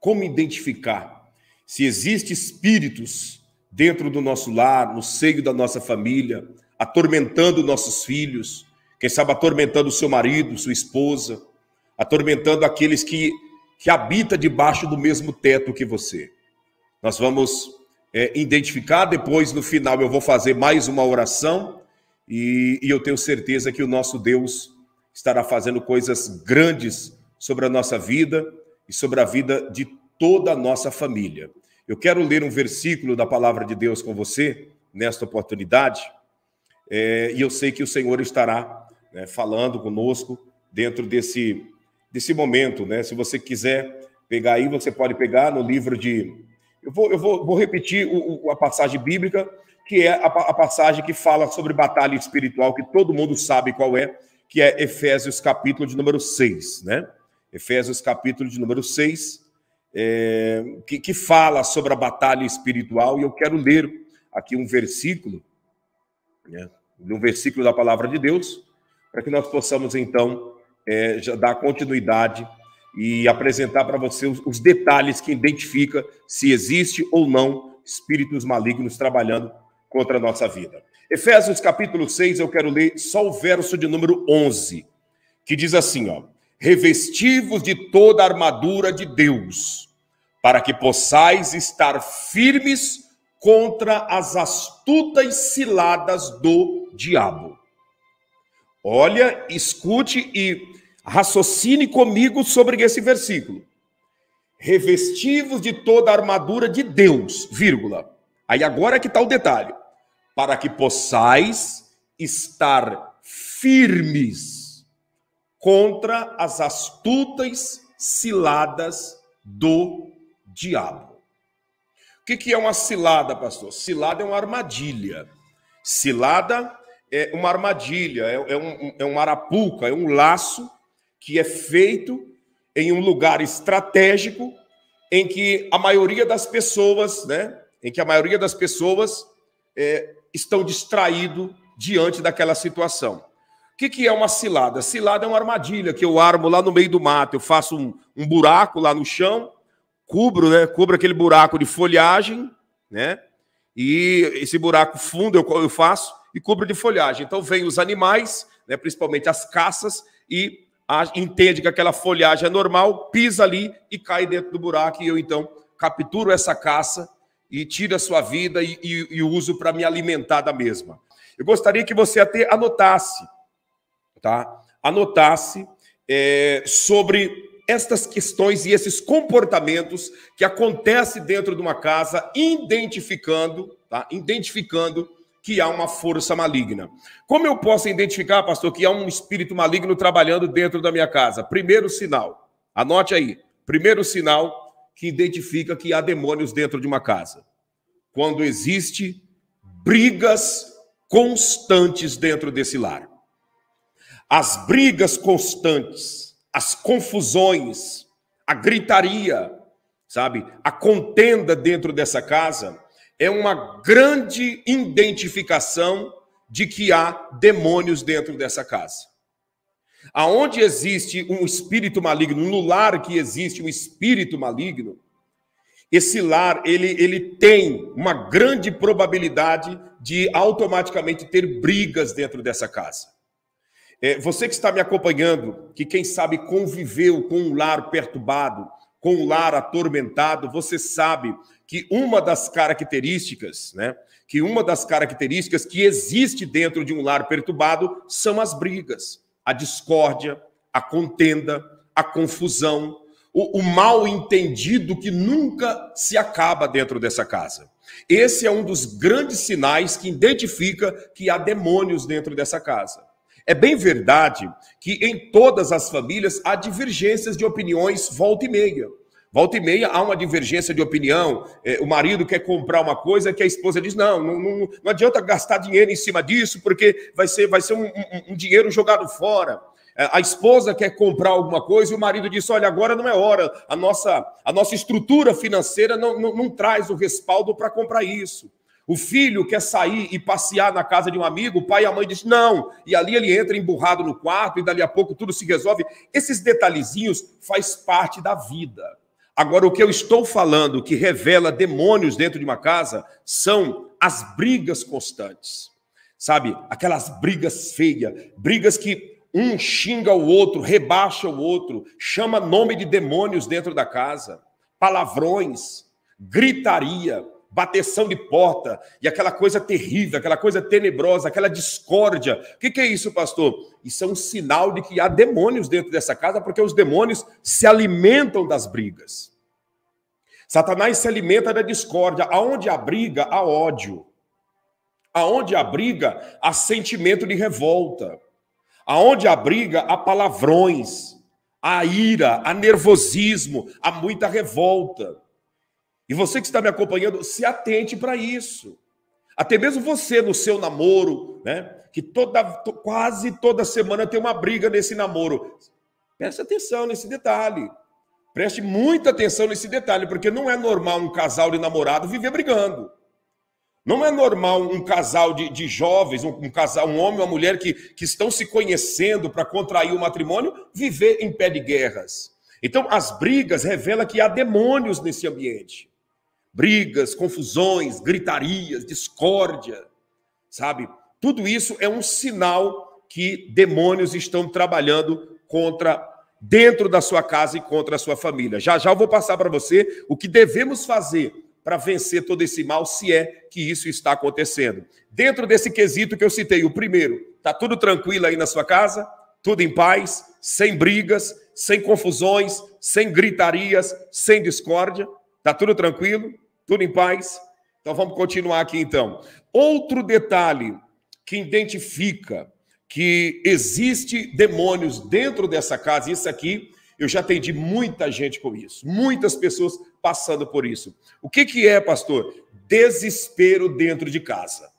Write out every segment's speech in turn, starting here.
Como identificar se existem espíritos dentro do nosso lar, no seio da nossa família, atormentando nossos filhos, quem sabe atormentando seu marido, sua esposa, atormentando aqueles que, que habitam debaixo do mesmo teto que você. Nós vamos é, identificar depois, no final, eu vou fazer mais uma oração e, e eu tenho certeza que o nosso Deus estará fazendo coisas grandes sobre a nossa vida e sobre a vida de toda a nossa família. Eu quero ler um versículo da palavra de Deus com você nesta oportunidade, é, e eu sei que o Senhor estará né, falando conosco dentro desse, desse momento. Né? Se você quiser pegar aí, você pode pegar no livro de. Eu vou, eu vou, vou repetir o, o, a passagem bíblica, que é a, a passagem que fala sobre batalha espiritual, que todo mundo sabe qual é, que é Efésios, capítulo de número 6, né? Efésios capítulo de número 6, é, que, que fala sobre a batalha espiritual, e eu quero ler aqui um versículo, né, um versículo da palavra de Deus, para que nós possamos então é, dar continuidade e apresentar para você os, os detalhes que identifica se existe ou não espíritos malignos trabalhando contra a nossa vida. Efésios capítulo 6, eu quero ler só o verso de número 11, que diz assim, ó: revestivos de toda a armadura de Deus, para que possais estar firmes contra as astutas ciladas do diabo. Olha, escute e raciocine comigo sobre esse versículo. Revestivos de toda a armadura de Deus, vírgula. Aí agora é que está o detalhe. Para que possais estar firmes contra as astutas ciladas do diabo. O que, que é uma cilada, pastor? Cilada é uma armadilha. Cilada é uma armadilha, é, é um, é um arapuca, é um laço que é feito em um lugar estratégico em que a maioria das pessoas, né, em que a maioria das pessoas é, estão distraídos diante daquela situação que, que é uma cilada? Cilada é uma armadilha que eu armo lá no meio do mato. Eu faço um, um buraco lá no chão, cubro, né? Cubro aquele buraco de folhagem, né? E esse buraco fundo eu, eu faço e cubro de folhagem. Então vem os animais, né, principalmente as caças, e a, entende que aquela folhagem é normal, pisa ali e cai dentro do buraco. E eu então capturo essa caça e tiro a sua vida e, e, e uso para me alimentar da mesma. Eu gostaria que você até anotasse tá? anotasse é, sobre estas questões e esses comportamentos que acontecem dentro de uma casa, identificando, tá? identificando que há uma força maligna. Como eu posso identificar, pastor, que há um espírito maligno trabalhando dentro da minha casa? Primeiro sinal, anote aí. Primeiro sinal que identifica que há demônios dentro de uma casa. Quando existe brigas constantes dentro desse lar. As brigas constantes, as confusões, a gritaria, sabe? A contenda dentro dessa casa é uma grande identificação de que há demônios dentro dessa casa. Aonde existe um espírito maligno, no lar que existe um espírito maligno, esse lar ele, ele tem uma grande probabilidade de automaticamente ter brigas dentro dessa casa. É, você que está me acompanhando, que quem sabe conviveu com um lar perturbado, com um lar atormentado, você sabe que uma das características, né? Que uma das características que existe dentro de um lar perturbado são as brigas, a discórdia, a contenda, a confusão, o, o mal entendido que nunca se acaba dentro dessa casa. Esse é um dos grandes sinais que identifica que há demônios dentro dessa casa. É bem verdade que em todas as famílias há divergências de opiniões volta e meia. Volta e meia há uma divergência de opinião. É, o marido quer comprar uma coisa que a esposa diz: não, não, não, não adianta gastar dinheiro em cima disso, porque vai ser, vai ser um, um, um dinheiro jogado fora é, a esposa quer comprar alguma coisa e o marido diz: olha, agora não é hora, a nossa, a nossa estrutura financeira não, não, não traz o respaldo para comprar isso. O filho quer sair e passear na casa de um amigo, o pai e a mãe diz não, e ali ele entra emburrado no quarto e dali a pouco tudo se resolve. Esses detalhezinhos faz parte da vida. Agora o que eu estou falando que revela demônios dentro de uma casa são as brigas constantes. Sabe? Aquelas brigas feias, brigas que um xinga o outro, rebaixa o outro, chama nome de demônios dentro da casa, palavrões, gritaria, bateção de porta e aquela coisa terrível, aquela coisa tenebrosa, aquela discórdia. O que, que, é isso, pastor? Isso é um sinal de que há demônios dentro dessa casa, porque os demônios se alimentam das brigas. Satanás se alimenta da discórdia. Aonde há briga, há ódio. Aonde há briga, há sentimento de revolta. Aonde há briga, há palavrões, há ira, há nervosismo, há muita revolta. E você que está me acompanhando, se atente para isso. Até mesmo você no seu namoro, né? Que toda, quase toda semana tem uma briga nesse namoro. Preste atenção nesse detalhe. Preste muita atenção nesse detalhe, porque não é normal um casal de namorado viver brigando. Não é normal um casal de, de jovens, um, um casal, um homem e uma mulher que, que estão se conhecendo para contrair o matrimônio, viver em pé de guerras. Então, as brigas revelam que há demônios nesse ambiente brigas, confusões, gritarias, discórdia, sabe? Tudo isso é um sinal que demônios estão trabalhando contra dentro da sua casa e contra a sua família. Já já eu vou passar para você o que devemos fazer para vencer todo esse mal, se é que isso está acontecendo. Dentro desse quesito que eu citei, o primeiro, tá tudo tranquilo aí na sua casa? Tudo em paz, sem brigas, sem confusões, sem gritarias, sem discórdia? Tá tudo tranquilo? Tudo em paz? Então vamos continuar aqui então. Outro detalhe que identifica que existe demônios dentro dessa casa, isso aqui eu já atendi muita gente com isso, muitas pessoas passando por isso. O que, que é, pastor? Desespero dentro de casa.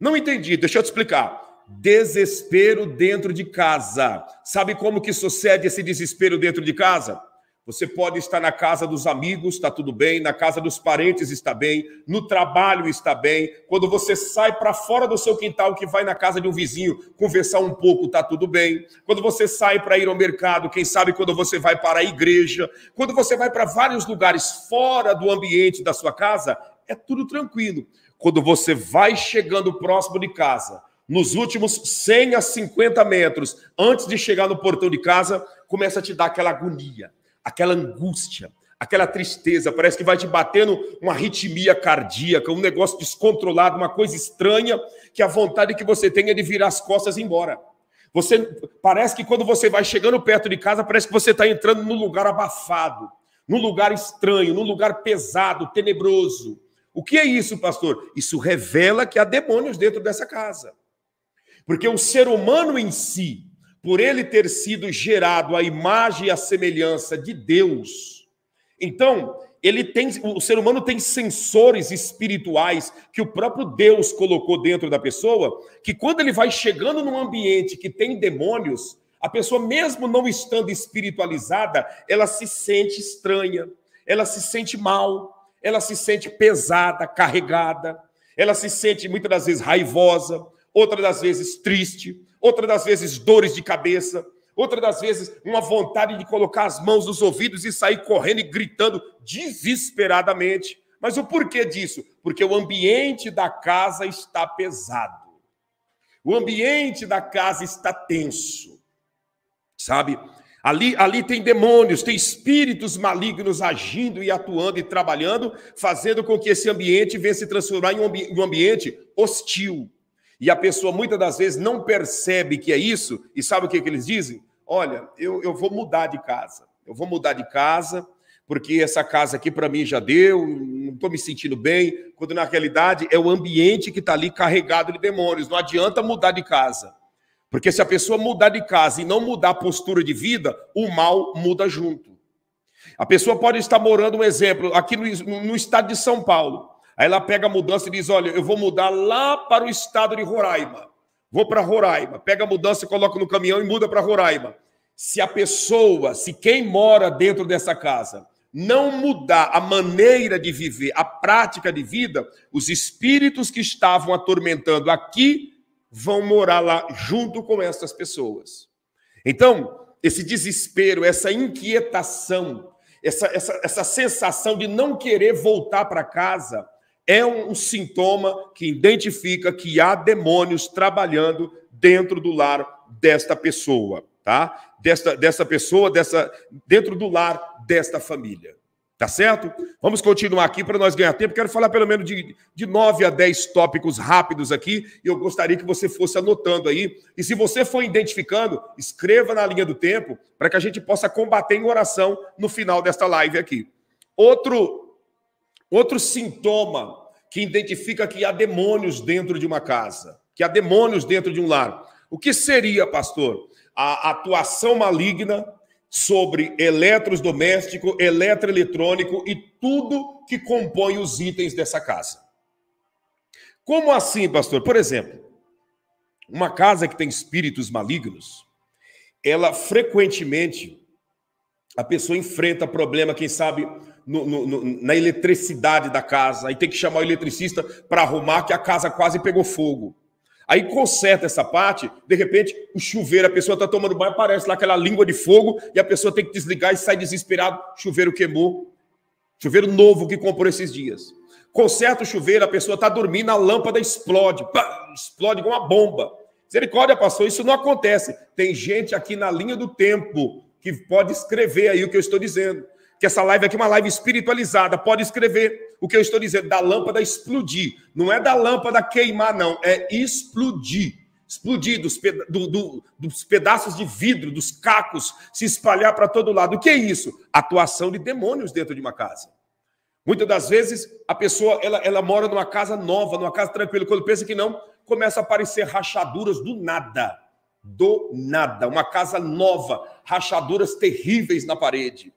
Não entendi, deixa eu te explicar. Desespero dentro de casa. Sabe como que sucede esse desespero dentro de casa? Você pode estar na casa dos amigos, está tudo bem, na casa dos parentes está bem, no trabalho está bem. Quando você sai para fora do seu quintal, que vai na casa de um vizinho conversar um pouco, está tudo bem. Quando você sai para ir ao mercado, quem sabe quando você vai para a igreja, quando você vai para vários lugares fora do ambiente da sua casa, é tudo tranquilo. Quando você vai chegando próximo de casa, nos últimos 100 a 50 metros, antes de chegar no portão de casa, começa a te dar aquela agonia aquela angústia, aquela tristeza, parece que vai te batendo uma arritmia cardíaca, um negócio descontrolado, uma coisa estranha, que a vontade que você tem é de virar as costas e ir embora. Você parece que quando você vai chegando perto de casa, parece que você está entrando num lugar abafado, num lugar estranho, num lugar pesado, tenebroso. O que é isso, pastor? Isso revela que há demônios dentro dessa casa. Porque o ser humano em si, por ele ter sido gerado à imagem e à semelhança de Deus, então ele tem, o ser humano tem sensores espirituais que o próprio Deus colocou dentro da pessoa, que quando ele vai chegando num ambiente que tem demônios, a pessoa mesmo não estando espiritualizada, ela se sente estranha, ela se sente mal, ela se sente pesada, carregada, ela se sente muitas das vezes raivosa, outras das vezes triste, outra das vezes dores de cabeça, outra das vezes uma vontade de colocar as mãos nos ouvidos e sair correndo e gritando desesperadamente. Mas o porquê disso? Porque o ambiente da casa está pesado. O ambiente da casa está tenso. Sabe? Ali, ali tem demônios, tem espíritos malignos agindo e atuando e trabalhando, fazendo com que esse ambiente venha se transformar em um ambiente hostil, e a pessoa muitas das vezes não percebe que é isso, e sabe o que, que eles dizem? Olha, eu, eu vou mudar de casa, eu vou mudar de casa, porque essa casa aqui para mim já deu, não estou me sentindo bem, quando na realidade é o ambiente que está ali carregado de demônios, não adianta mudar de casa. Porque se a pessoa mudar de casa e não mudar a postura de vida, o mal muda junto. A pessoa pode estar morando, um exemplo, aqui no, no estado de São Paulo. Aí ela pega a mudança e diz: Olha, eu vou mudar lá para o estado de Roraima. Vou para Roraima. Pega a mudança, e coloca no caminhão e muda para Roraima. Se a pessoa, se quem mora dentro dessa casa, não mudar a maneira de viver, a prática de vida, os espíritos que estavam atormentando aqui vão morar lá junto com essas pessoas. Então, esse desespero, essa inquietação, essa, essa, essa sensação de não querer voltar para casa, é um sintoma que identifica que há demônios trabalhando dentro do lar desta pessoa, tá? Desta, dessa pessoa, dessa dentro do lar desta família. Tá certo? Vamos continuar aqui para nós ganhar tempo. Quero falar pelo menos de, de 9 a 10 tópicos rápidos aqui. E eu gostaria que você fosse anotando aí. E se você for identificando, escreva na linha do tempo para que a gente possa combater em oração no final desta live aqui. Outro Outro sintoma que identifica que há demônios dentro de uma casa, que há demônios dentro de um lar. O que seria, pastor? A atuação maligna sobre eletros doméstico, eletroeletrônico e tudo que compõe os itens dessa casa. Como assim, pastor? Por exemplo, uma casa que tem espíritos malignos, ela frequentemente a pessoa enfrenta problema, quem sabe no, no, no, na eletricidade da casa, aí tem que chamar o eletricista para arrumar que a casa quase pegou fogo. Aí conserta essa parte, de repente, o chuveiro, a pessoa está tomando banho, aparece lá aquela língua de fogo e a pessoa tem que desligar e sai desesperado, chuveiro queimou. Chuveiro novo que comprou esses dias. Conserta o chuveiro, a pessoa está dormindo, a lâmpada explode, pá, explode igual uma bomba. Misericórdia, pastor, isso não acontece. Tem gente aqui na linha do tempo que pode escrever aí o que eu estou dizendo que essa live aqui é uma live espiritualizada. Pode escrever o que eu estou dizendo, da lâmpada explodir. Não é da lâmpada queimar, não. É explodir. Explodir dos, peda do, do, dos pedaços de vidro, dos cacos, se espalhar para todo lado. O que é isso? Atuação de demônios dentro de uma casa. Muitas das vezes, a pessoa ela, ela mora numa casa nova, numa casa tranquila. Quando pensa que não, começa a aparecer rachaduras do nada. Do nada. Uma casa nova, rachaduras terríveis na parede.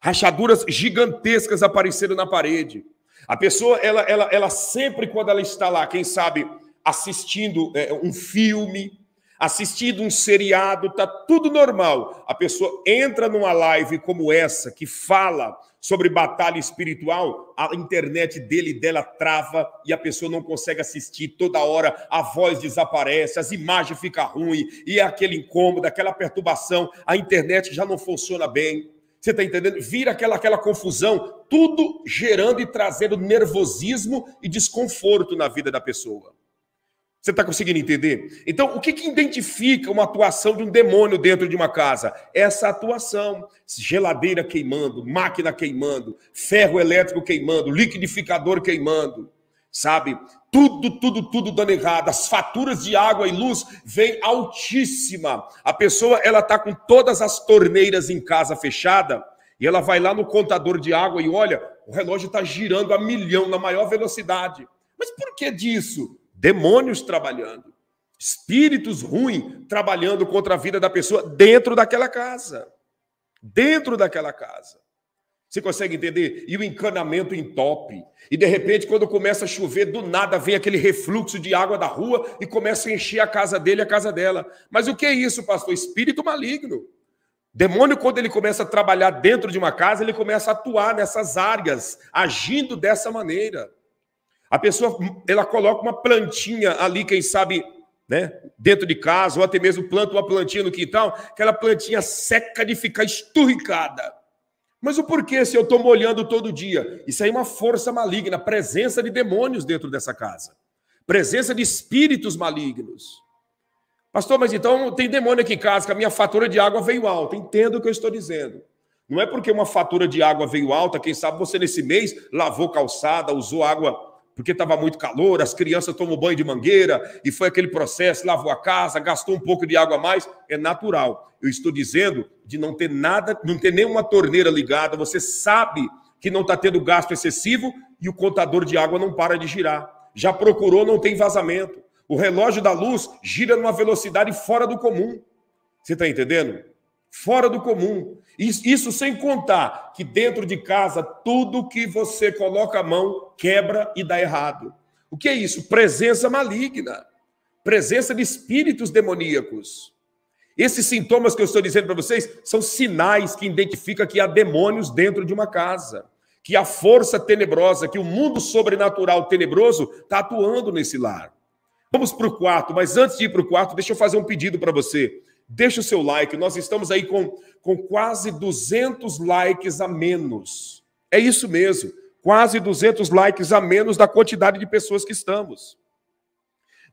Rachaduras gigantescas apareceram na parede. A pessoa, ela, ela, ela sempre, quando ela está lá, quem sabe, assistindo é, um filme, assistindo um seriado, tá tudo normal. A pessoa entra numa live como essa, que fala sobre batalha espiritual, a internet dele e dela trava e a pessoa não consegue assistir toda hora, a voz desaparece, as imagens ficam ruins, e é aquele incômodo, aquela perturbação, a internet já não funciona bem. Você está entendendo? Vira aquela, aquela confusão, tudo gerando e trazendo nervosismo e desconforto na vida da pessoa. Você está conseguindo entender? Então, o que, que identifica uma atuação de um demônio dentro de uma casa? Essa atuação: geladeira queimando, máquina queimando, ferro elétrico queimando, liquidificador queimando sabe? Tudo, tudo, tudo dando errado. As faturas de água e luz vêm altíssima. A pessoa ela tá com todas as torneiras em casa fechada e ela vai lá no contador de água e olha, o relógio está girando a milhão na maior velocidade. Mas por que disso? Demônios trabalhando, espíritos ruins trabalhando contra a vida da pessoa dentro daquela casa. Dentro daquela casa. Você consegue entender? E o encanamento entope. E de repente, quando começa a chover, do nada vem aquele refluxo de água da rua e começa a encher a casa dele e a casa dela. Mas o que é isso, pastor? Espírito maligno. Demônio, quando ele começa a trabalhar dentro de uma casa, ele começa a atuar nessas áreas, agindo dessa maneira. A pessoa, ela coloca uma plantinha ali, quem sabe, né, dentro de casa, ou até mesmo planta uma plantinha no quintal, aquela plantinha seca de ficar esturricada mas o porquê se eu estou molhando todo dia? Isso aí é uma força maligna, presença de demônios dentro dessa casa, presença de espíritos malignos. Pastor, mas então tem demônio aqui em casa, que a minha fatura de água veio alta. Entendo o que eu estou dizendo. Não é porque uma fatura de água veio alta, quem sabe você nesse mês lavou calçada, usou água porque estava muito calor, as crianças tomam banho de mangueira e foi aquele processo, lavou a casa, gastou um pouco de água a mais, é natural. Eu estou dizendo de não ter nada, não ter nenhuma torneira ligada, você sabe que não está tendo gasto excessivo e o contador de água não para de girar. Já procurou, não tem vazamento. O relógio da luz gira numa velocidade fora do comum. Você está entendendo? Fora do comum. Isso sem contar que dentro de casa, tudo que você coloca a mão quebra e dá errado. O que é isso? Presença maligna, presença de espíritos demoníacos. Esses sintomas que eu estou dizendo para vocês são sinais que identificam que há demônios dentro de uma casa, que a força tenebrosa, que o mundo sobrenatural tenebroso está atuando nesse lar. Vamos para o quarto, mas antes de ir para o quarto, deixa eu fazer um pedido para você. Deixa o seu like. Nós estamos aí com, com quase 200 likes a menos. É isso mesmo, quase 200 likes a menos da quantidade de pessoas que estamos.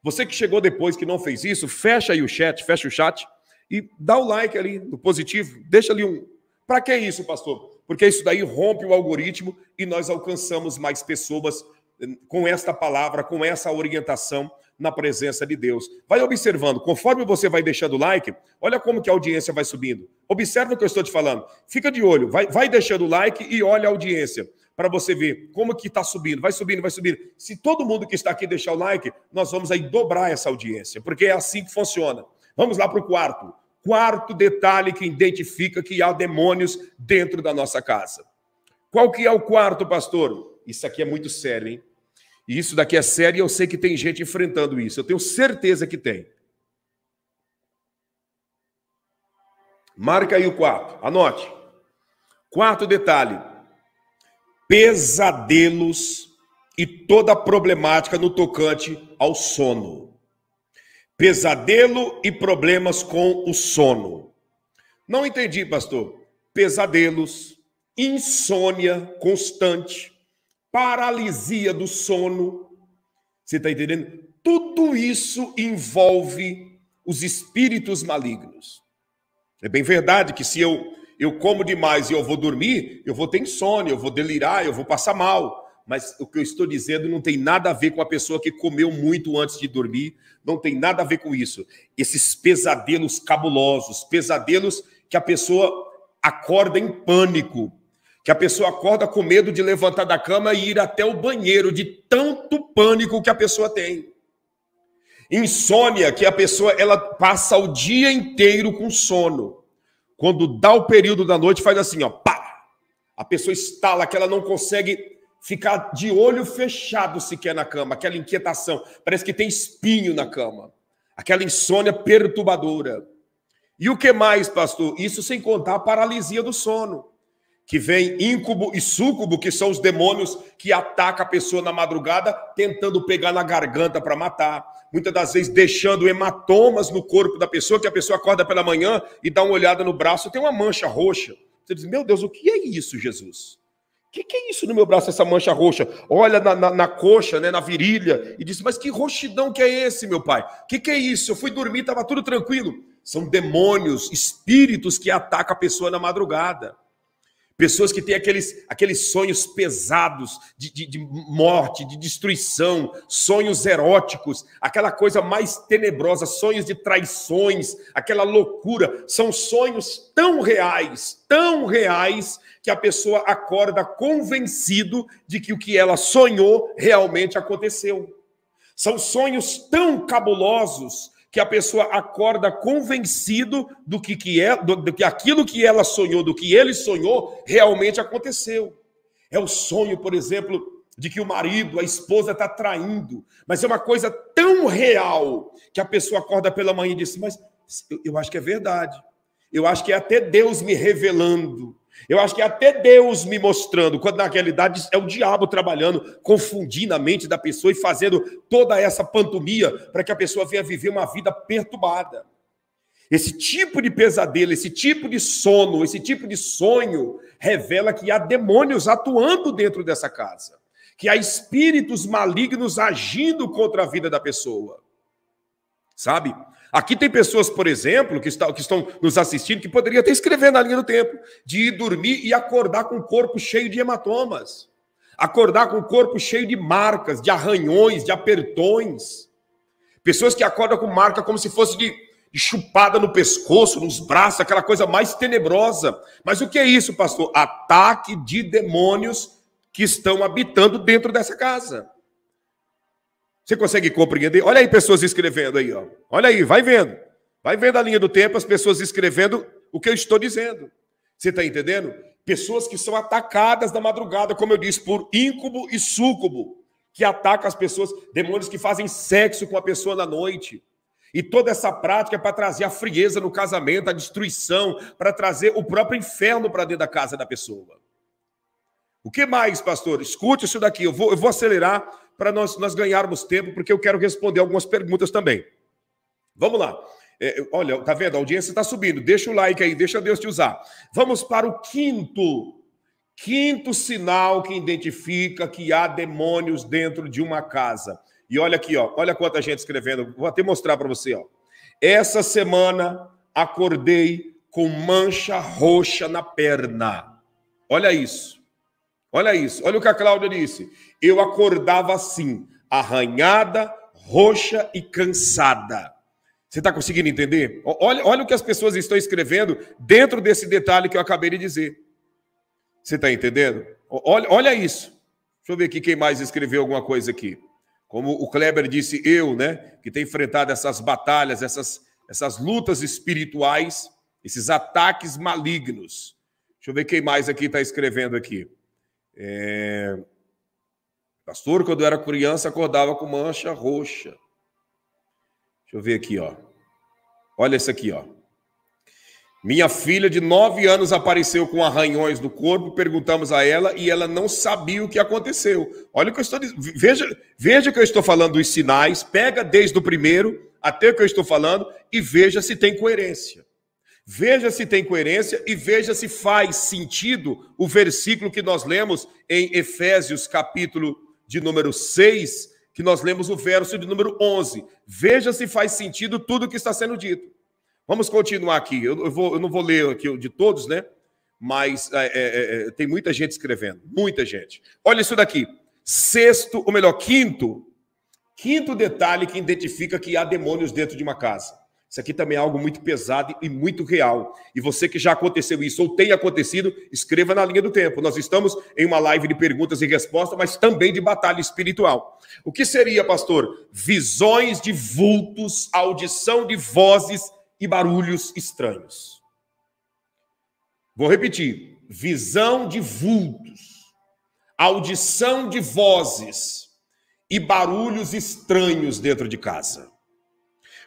Você que chegou depois que não fez isso, fecha aí o chat, fecha o chat e dá o like ali no positivo, deixa ali um. Para que isso, pastor? Porque isso daí rompe o algoritmo e nós alcançamos mais pessoas hum, com esta palavra, com essa orientação, na presença de Deus. Vai observando, conforme você vai deixando o like, olha como que a audiência vai subindo. Observa o que eu estou te falando. Fica de olho, vai, vai deixando o like e olha a audiência para você ver como que está subindo, vai subindo, vai subindo. Se todo mundo que está aqui deixar o like, nós vamos aí dobrar essa audiência, porque é assim que funciona. Vamos lá para o quarto. Quarto detalhe que identifica que há demônios dentro da nossa casa. Qual que é o quarto, pastor? Isso aqui é muito sério, hein? E isso daqui é sério e eu sei que tem gente enfrentando isso. Eu tenho certeza que tem. Marca aí o quarto, anote. Quarto detalhe: pesadelos e toda a problemática no tocante ao sono. Pesadelo e problemas com o sono. Não entendi, pastor. Pesadelos, insônia constante, paralisia do sono. Você está entendendo? Tudo isso envolve os espíritos malignos. É bem verdade que se eu, eu como demais e eu vou dormir, eu vou ter insônia, eu vou delirar, eu vou passar mal. Mas o que eu estou dizendo não tem nada a ver com a pessoa que comeu muito antes de dormir, não tem nada a ver com isso. Esses pesadelos cabulosos, pesadelos que a pessoa acorda em pânico, que a pessoa acorda com medo de levantar da cama e ir até o banheiro, de tanto pânico que a pessoa tem. Insônia, que a pessoa ela passa o dia inteiro com sono. Quando dá o período da noite, faz assim, ó, pá! A pessoa estala que ela não consegue ficar de olho fechado sequer na cama, aquela inquietação, parece que tem espinho na cama. Aquela insônia perturbadora. E o que mais, pastor? Isso sem contar a paralisia do sono que vem íncubo e súcubo, que são os demônios que atacam a pessoa na madrugada, tentando pegar na garganta para matar. Muitas das vezes deixando hematomas no corpo da pessoa, que a pessoa acorda pela manhã e dá uma olhada no braço, tem uma mancha roxa. Você diz, meu Deus, o que é isso, Jesus? O que, é isso no meu braço, essa mancha roxa? Olha na, na, na, coxa, né, na virilha, e diz, mas que roxidão que é esse, meu pai? O que, que é isso? Eu fui dormir, estava tudo tranquilo. São demônios, espíritos que atacam a pessoa na madrugada. Pessoas que têm aqueles, aqueles sonhos pesados de, de, de, morte, de destruição, sonhos eróticos, aquela coisa mais tenebrosa, sonhos de traições, aquela loucura. São sonhos tão reais, tão reais, que a pessoa acorda convencido de que o que ela sonhou realmente aconteceu. São sonhos tão cabulosos, que a pessoa acorda convencido do que, que é, do, do que aquilo que ela sonhou, do que ele sonhou, realmente aconteceu. É o sonho, por exemplo, de que o marido, a esposa está traindo, mas é uma coisa tão real que a pessoa acorda pela manhã e diz: Mas eu, eu acho que é verdade. Eu acho que é até Deus me revelando. Eu acho que até Deus me mostrando, quando na realidade é o diabo trabalhando, confundindo a mente da pessoa e fazendo toda essa pantomia para que a pessoa venha viver uma vida perturbada. Esse tipo de pesadelo, esse tipo de sono, esse tipo de sonho revela que há demônios atuando dentro dessa casa, que há espíritos malignos agindo contra a vida da pessoa. Sabe? Aqui tem pessoas, por exemplo, que, está, que estão nos assistindo, que poderiam até escrever na linha do tempo, de ir dormir e acordar com o corpo cheio de hematomas, acordar com o corpo cheio de marcas, de arranhões, de apertões. Pessoas que acordam com marca como se fosse de, de chupada no pescoço, nos braços, aquela coisa mais tenebrosa. Mas o que é isso, pastor? Ataque de demônios que estão habitando dentro dessa casa. Você consegue compreender? Olha aí pessoas escrevendo aí, ó. Olha aí, vai vendo. Vai vendo a linha do tempo, as pessoas escrevendo o que eu estou dizendo. Você está entendendo? Pessoas que são atacadas na madrugada, como eu disse, por íncubo e súcubo, que atacam as pessoas, demônios que fazem sexo com a pessoa na noite. E toda essa prática é para trazer a frieza no casamento, a destruição, para trazer o próprio inferno para dentro da casa da pessoa. O que mais, pastor? Escute isso daqui, eu vou, eu vou acelerar para nós, nós ganharmos tempo, porque eu quero responder algumas perguntas também. Vamos lá. É, olha, tá vendo? A audiência está subindo. Deixa o like aí, deixa Deus te usar. Vamos para o quinto. Quinto sinal que identifica que há demônios dentro de uma casa. E olha aqui, ó, olha quanta gente escrevendo. Vou até mostrar para você. Ó. Essa semana acordei com mancha roxa na perna. Olha isso. Olha isso. Olha o que a Cláudia disse eu acordava assim, arranhada, roxa e cansada. Você está conseguindo entender? Olha, olha o que as pessoas estão escrevendo dentro desse detalhe que eu acabei de dizer. Você está entendendo? Olha, olha isso. Deixa eu ver aqui quem mais escreveu alguma coisa aqui. Como o Kleber disse, eu, né, que tenho enfrentado essas batalhas, essas, essas lutas espirituais, esses ataques malignos. Deixa eu ver quem mais aqui está escrevendo aqui. É... Pastor, quando eu era criança, acordava com mancha roxa. Deixa eu ver aqui, ó. Olha isso aqui, ó. Minha filha de nove anos apareceu com arranhões no corpo, perguntamos a ela e ela não sabia o que aconteceu. Olha o que eu estou dizendo. Veja, veja que eu estou falando os sinais, pega desde o primeiro até o que eu estou falando e veja se tem coerência. Veja se tem coerência e veja se faz sentido o versículo que nós lemos em Efésios capítulo de número 6, que nós lemos o verso de número 11. Veja se faz sentido tudo o que está sendo dito. Vamos continuar aqui. Eu, vou, eu não vou ler aqui de todos, né? Mas é é, é, é, tem muita gente escrevendo, muita gente. Olha isso daqui. Sexto, ou melhor, quinto, quinto detalhe que identifica que há demônios dentro de uma casa. Isso aqui também é algo muito pesado e muito real. E você que já aconteceu isso ou tem acontecido, escreva na linha do tempo. Nós estamos em uma live de perguntas e respostas, mas também de batalha espiritual. O que seria, pastor? Visões de vultos, audição de vozes e barulhos estranhos. Vou repetir: visão de vultos, audição de vozes e barulhos estranhos dentro de casa.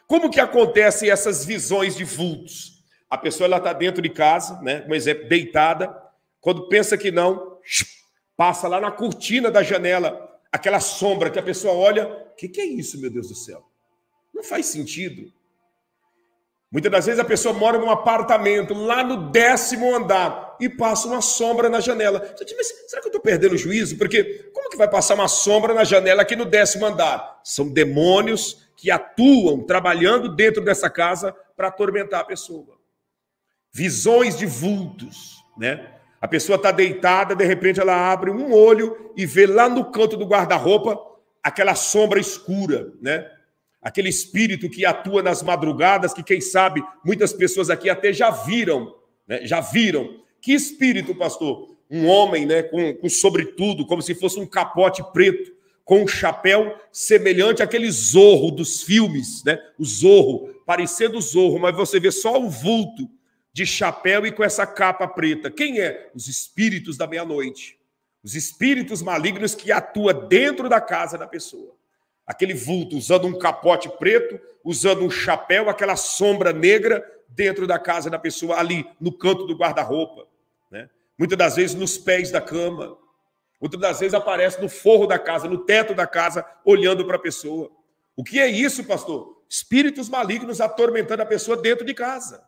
Como que acontecem essas visões de vultos? A pessoa ela está dentro de casa, né? Um exemplo, deitada. Quando pensa que não, passa lá na cortina da janela aquela sombra que a pessoa olha. O que, que é isso, meu Deus do céu? Não faz sentido. Muitas das vezes a pessoa mora num apartamento lá no décimo andar e passa uma sombra na janela. Você diz, mas será que eu estou perdendo o juízo? Porque como que vai passar uma sombra na janela aqui no décimo andar? São demônios que atuam trabalhando dentro dessa casa para atormentar a pessoa. Visões de vultos, né? A pessoa está deitada, de repente ela abre um olho e vê lá no canto do guarda-roupa aquela sombra escura, né? Aquele espírito que atua nas madrugadas, que quem sabe muitas pessoas aqui até já viram, né? Já viram. Que espírito, pastor? Um homem, né? Com, com sobretudo, como se fosse um capote preto com um chapéu semelhante àquele zorro dos filmes, né? O zorro, parecendo o zorro, mas você vê só o vulto de chapéu e com essa capa preta. Quem é? Os espíritos da meia-noite. Os espíritos malignos que atua dentro da casa da pessoa. Aquele vulto usando um capote preto, usando um chapéu, aquela sombra negra dentro da casa da pessoa, ali no canto do guarda-roupa, né? Muitas das vezes nos pés da cama, Outras das vezes aparece no forro da casa, no teto da casa, olhando para a pessoa. O que é isso, pastor? Espíritos malignos atormentando a pessoa dentro de casa.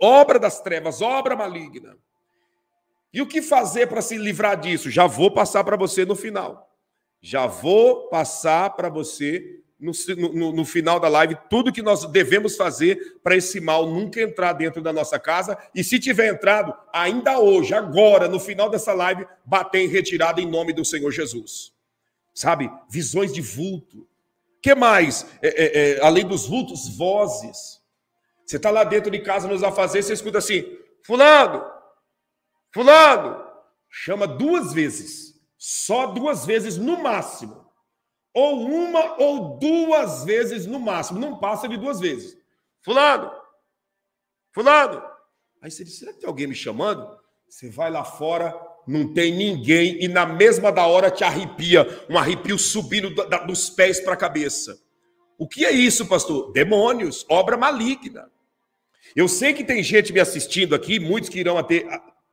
Obra das trevas, obra maligna. E o que fazer para se livrar disso? Já vou passar para você no final. Já vou passar para você no, no, no, final da live tudo que nós devemos fazer para esse mal nunca entrar dentro da nossa casa. E se tiver entrado, ainda hoje, agora, no final dessa live, bater em retirada em nome do Senhor Jesus. Sabe? Visões de vulto. que mais? É, é, é, além dos vultos, vozes. Você está lá dentro de casa nos afazeres, você escuta assim: Fulano, Fulano, chama duas vezes, só duas vezes no máximo ou uma ou duas vezes no máximo, não passa de duas vezes. Fulano, fulano. Aí você diz: será que tem alguém me chamando? Você vai lá fora, não tem ninguém, e na mesma da hora te arrepia, um arrepio subindo da, dos pés para a cabeça. O que é isso, pastor? Demônios, obra maligna. Eu sei que tem gente me assistindo aqui, muitos que irão até,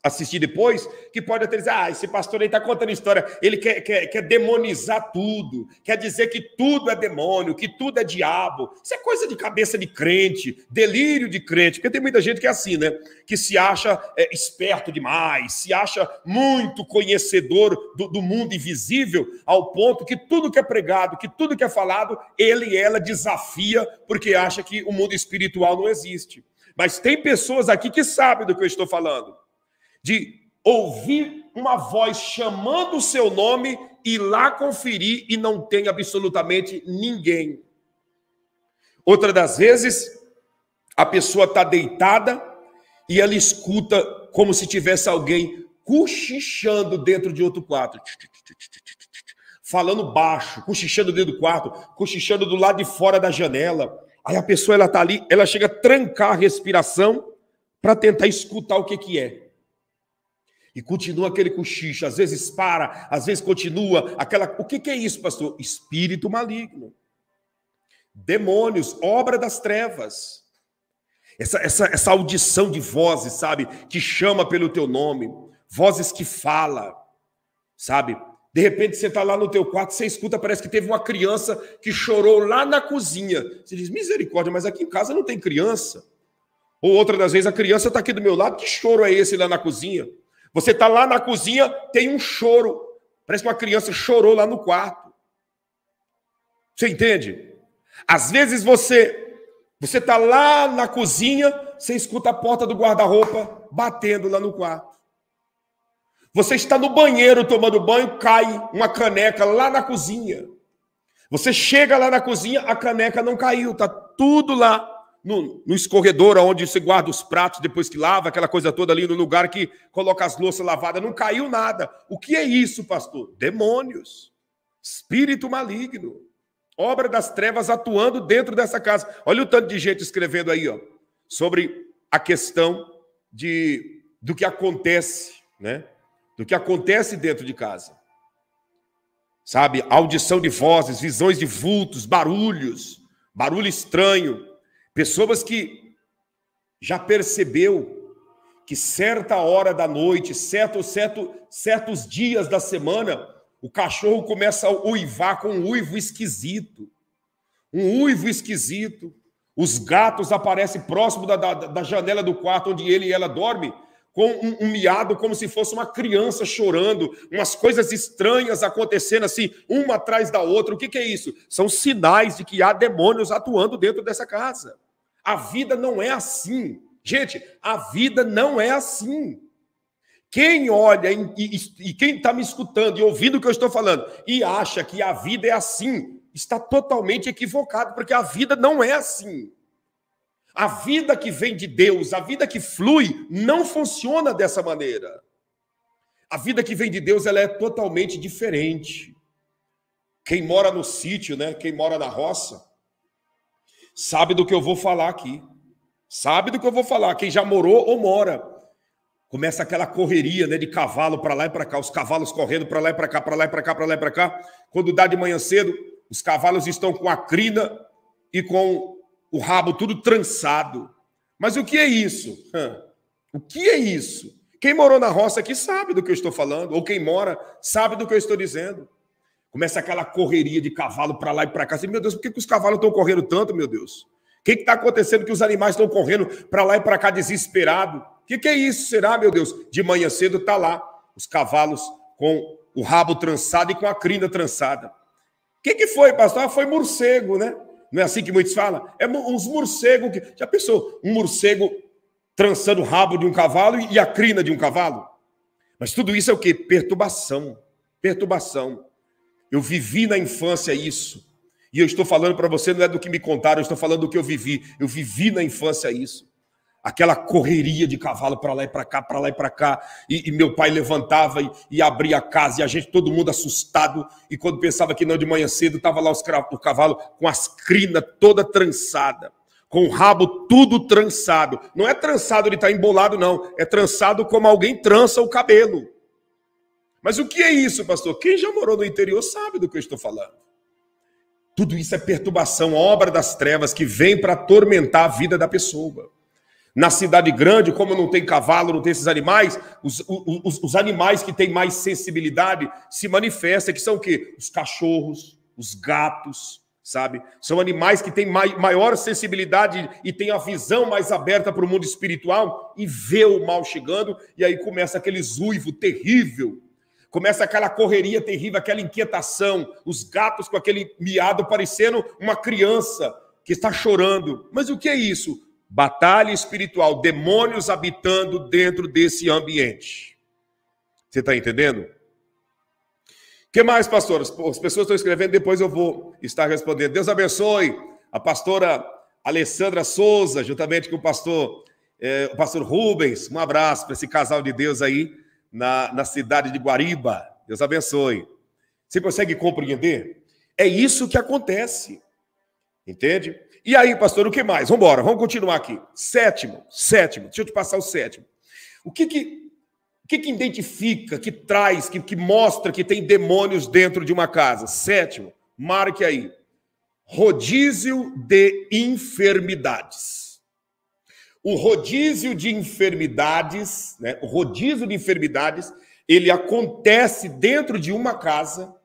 assistir depois, que pode até dizer, ah, esse pastor aí está contando história, ele quer, quer, quer demonizar tudo, quer dizer que tudo é demônio, que tudo é diabo, isso é coisa de cabeça de crente, delírio de crente, porque tem muita gente que é assim, né? Que se acha é, esperto demais, se acha muito conhecedor do, do mundo invisível, ao ponto que tudo que é pregado, que tudo que é falado, ele e ela desafia, porque acha que o mundo espiritual não existe. Mas tem pessoas aqui que sabem do que eu estou falando de ouvir uma voz chamando o seu nome e lá conferir e não tem absolutamente ninguém. Outra das vezes, a pessoa está deitada e ela escuta como se tivesse alguém cochichando dentro de outro quarto. Falando baixo, cochichando dentro do quarto, cochichando do lado de fora da janela. Aí a pessoa ela tá ali, ela chega a trancar a respiração para tentar escutar o que que é. E continua aquele cochicho, às vezes para, às vezes continua. Aquela, o que, que é isso, pastor? Espírito maligno, demônios, obra das trevas. Essa, essa, essa audição de vozes, sabe, que chama pelo teu nome, vozes que fala, sabe? De repente você está lá no teu quarto, você escuta, parece que teve uma criança que chorou lá na cozinha. Você diz, misericórdia, mas aqui em casa não tem criança. Ou outra das vezes, a criança está aqui do meu lado, que choro é esse lá na cozinha? Você está lá na cozinha, tem um choro. Parece que uma criança chorou lá no quarto. Você entende? Às vezes você você está lá na cozinha, você escuta a porta do guarda-roupa batendo lá no quarto. Você está no banheiro tomando banho, cai uma caneca lá na cozinha. Você chega lá na cozinha, a caneca não caiu, tá tudo lá no, no escorredor onde você guarda os pratos depois que lava, aquela coisa toda ali, no lugar que coloca as louças lavadas. Não caiu nada. O que é isso, pastor? Demônios. Espírito maligno. Obra das trevas atuando dentro dessa casa. Olha o tanto de gente escrevendo aí, ó, sobre a questão de do que acontece, né? Do que acontece dentro de casa. Sabe? Audição de vozes, visões de vultos, barulhos, barulho estranho, Pessoas que já percebeu que certa hora da noite, certo, certo, certos dias da semana, o cachorro começa a uivar com um uivo esquisito. Um uivo esquisito. Os gatos aparecem próximo da, da, da janela do quarto onde ele e ela dormem, com um, um, miado como se fosse uma criança chorando, umas coisas estranhas acontecendo assim, uma atrás da outra. O que, que é isso? São sinais de que há demônios atuando dentro dessa casa. A vida não é assim. Gente, a vida não é assim. Quem olha e, e, e quem está me escutando e ouvindo o que eu estou falando e acha que a vida é assim, está totalmente equivocado, porque a vida não é assim. A vida que vem de Deus, a vida que flui, não funciona dessa maneira. A vida que vem de Deus ela é totalmente diferente. Quem mora no sítio, né? Quem mora na roça, sabe do que eu vou falar aqui. Sabe do que eu vou falar. Quem já morou ou mora. Começa aquela correria, né, de cavalo para lá e para cá, os cavalos correndo para lá e para cá, para lá e para cá, para lá e para cá. Quando dá de manhã cedo, os cavalos estão com a crina e com o rabo tudo trançado. Mas o que é isso? O que é isso? Quem morou na roça aqui sabe do que eu estou falando, ou quem mora sabe do que eu estou dizendo. Começa aquela correria de cavalo para lá e para cá. Assim, meu Deus, por que, que os cavalos estão correndo tanto, meu Deus? O que está acontecendo que os animais estão correndo para lá e para cá desesperado? O que, que é isso? Será, meu Deus? De manhã cedo está lá os cavalos com o rabo trançado e com a crina trançada. O que, que foi, pastor? Ah, foi morcego, né? Não é assim que muitos falam? É uns morcegos que. Já pensou? Um morcego trançando o rabo de um cavalo e a crina de um cavalo? Mas tudo isso é o que? Perturbação. Perturbação. Eu vivi na infância isso. E eu estou falando para você, não é do que me contaram, eu estou falando do que eu vivi. Eu vivi na infância isso. Aquela correria de cavalo para lá e para cá, para lá e para cá. E, e, meu pai levantava e, e, abria a casa, e a gente, todo mundo assustado. E quando pensava que não, de manhã cedo, estava lá os, o cavalo com as crinas toda trançada, com o rabo tudo trançado. Não é trançado, ele está embolado, não. É trançado como alguém trança o cabelo. Mas o que é isso, pastor? Quem já morou no interior sabe do que eu estou falando. Tudo isso é perturbação, obra das trevas que vem para atormentar a vida da pessoa. Na cidade grande, como não tem cavalo, não tem esses animais, os, os, os animais que têm mais sensibilidade se manifestam, que são o quê? Os cachorros, os gatos, sabe? São animais que têm maior sensibilidade e têm a visão mais aberta para o mundo espiritual e vê o mal chegando, e aí começa aquele zuivo terrível Começa aquela correria terrível, aquela inquietação, os gatos com aquele miado parecendo uma criança que está chorando. Mas o que é isso? Batalha espiritual, demônios habitando dentro desse ambiente. Você está entendendo? O que mais, pastor? As pessoas estão escrevendo, depois eu vou estar respondendo. Deus abençoe a pastora Alessandra Souza, juntamente com o pastor, eh, o pastor Rubens. Um abraço para esse casal de Deus aí na, na cidade de Guariba. Deus abençoe. Você consegue compreender? É isso que acontece. Entende? E aí, pastor, o que mais? Vamos embora, vamos continuar aqui. Sétimo, sétimo, deixa eu te passar o sétimo. O que que, o que, que identifica, que traz, que, que mostra que tem demônios dentro de uma casa? Sétimo, marque aí. Rodízio de enfermidades. O rodízio de enfermidades, né? o rodízio de enfermidades, ele acontece dentro de uma casa,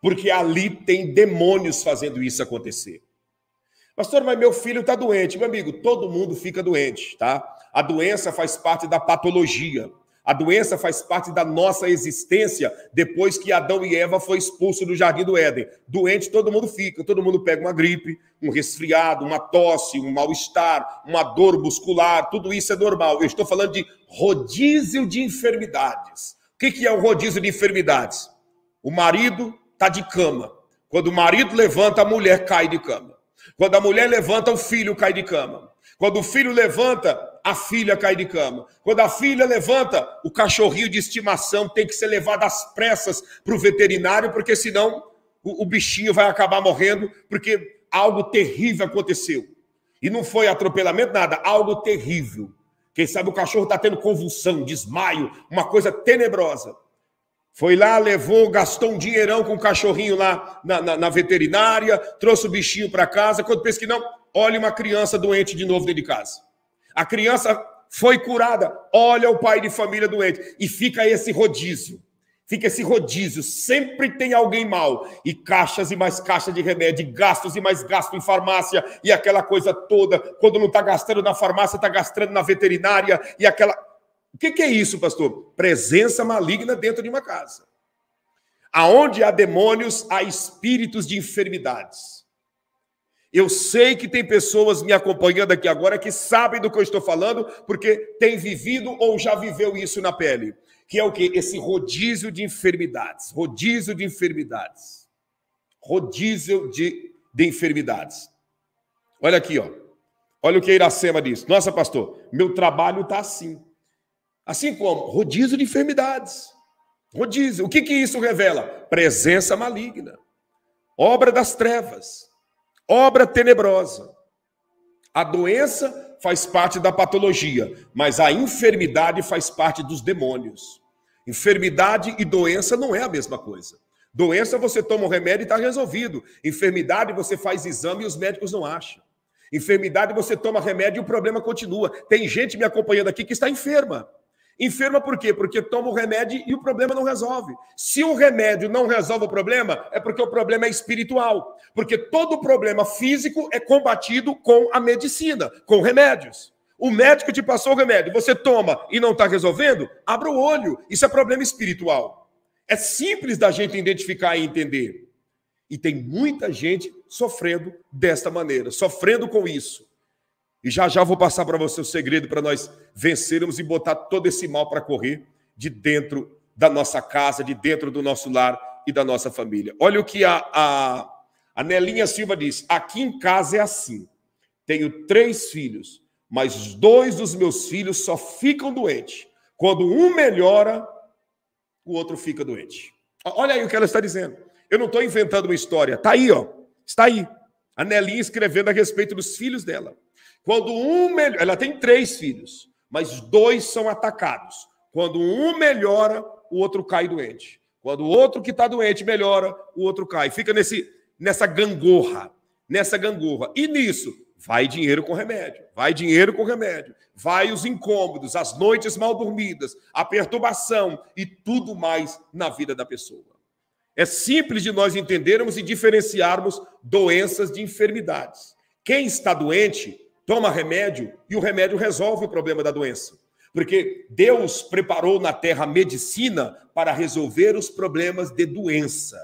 porque ali tem demônios fazendo isso acontecer. Pastor, mas meu filho está doente. Meu amigo, todo mundo fica doente, tá? A doença faz parte da patologia. A doença faz parte da nossa existência depois que Adão e Eva foi expulso do jardim do Éden. Doente todo mundo fica, todo mundo pega uma gripe, um resfriado, uma tosse, um mal-estar, uma dor muscular, tudo isso é normal. Eu estou falando de rodízio de enfermidades. O que é o rodízio de enfermidades? O marido está de cama. Quando o marido levanta, a mulher cai de cama. Quando a mulher levanta, o filho cai de cama. Quando o filho levanta, a filha cai de cama. Quando a filha levanta, o cachorrinho de estimação tem que ser levado às pressas para o veterinário, porque senão o, o bichinho vai acabar morrendo, porque algo terrível aconteceu. E não foi atropelamento, nada, algo terrível. Quem sabe o cachorro está tendo convulsão, desmaio, uma coisa tenebrosa. Foi lá, levou, gastou um dinheirão com o cachorrinho lá na, na, na veterinária, trouxe o bichinho para casa. Quando pensa que não, olha uma criança doente de novo dentro de casa. A criança foi curada, olha o pai de família doente. E fica esse rodízio. Fica esse rodízio, sempre tem alguém mal. E caixas e mais caixas de remédio, e gastos e mais gasto em farmácia, e aquela coisa toda. Quando não está gastando na farmácia, está gastando na veterinária, e aquela. O que, que é isso, pastor? Presença maligna dentro de uma casa. Aonde há demônios, há espíritos de enfermidades. Eu sei que tem pessoas me acompanhando aqui agora que sabem do que eu estou falando, porque tem vivido ou já viveu isso na pele. Que é o que? Esse rodízio de enfermidades. Rodízio de enfermidades. Rodízio de, de enfermidades. Olha aqui, ó. Olha o que a Iracema diz. Nossa, pastor, meu trabalho está assim. Assim como rodízio de enfermidades. Rodízio. O que, que isso revela? Presença maligna. Obra das trevas. Obra tenebrosa. A doença faz parte da patologia, mas a enfermidade faz parte dos demônios. Enfermidade e doença não é a mesma coisa. Doença você toma um remédio e está resolvido. Enfermidade você faz exame e os médicos não acham. Enfermidade você toma remédio e o problema continua. Tem gente me acompanhando aqui que está enferma. Enferma por quê? Porque toma o remédio e o problema não resolve. Se o remédio não resolve o problema, é porque o problema é espiritual. Porque todo problema físico é combatido com a medicina, com remédios. O médico te passou o remédio, você toma e não está resolvendo, abra o olho. Isso é problema espiritual. É simples da gente identificar e entender. E tem muita gente sofrendo desta maneira, sofrendo com isso. E já já vou passar para você o segredo para nós vencermos e botar todo esse mal para correr de dentro da nossa casa, de dentro do nosso lar e da nossa família. Olha o que a, a, a Nelinha Silva diz: aqui em casa é assim. Tenho três filhos, mas dois dos meus filhos só ficam doentes. Quando um melhora, o outro fica doente. Olha aí o que ela está dizendo. Eu não estou inventando uma história. Está aí, ó. Está aí. A Nelinha escrevendo a respeito dos filhos dela. Quando um melhora, ela tem três filhos, mas dois são atacados. Quando um melhora, o outro cai doente. Quando o outro que está doente melhora, o outro cai. Fica nesse, nessa gangorra, nessa gangorra. E nisso, vai dinheiro com remédio, vai dinheiro com remédio, vai os incômodos, as noites mal dormidas, a perturbação e tudo mais na vida da pessoa. É simples de nós entendermos e diferenciarmos doenças de enfermidades. Quem está doente toma remédio e o remédio resolve o problema da doença. Porque Deus preparou na terra a medicina para resolver os problemas de doença.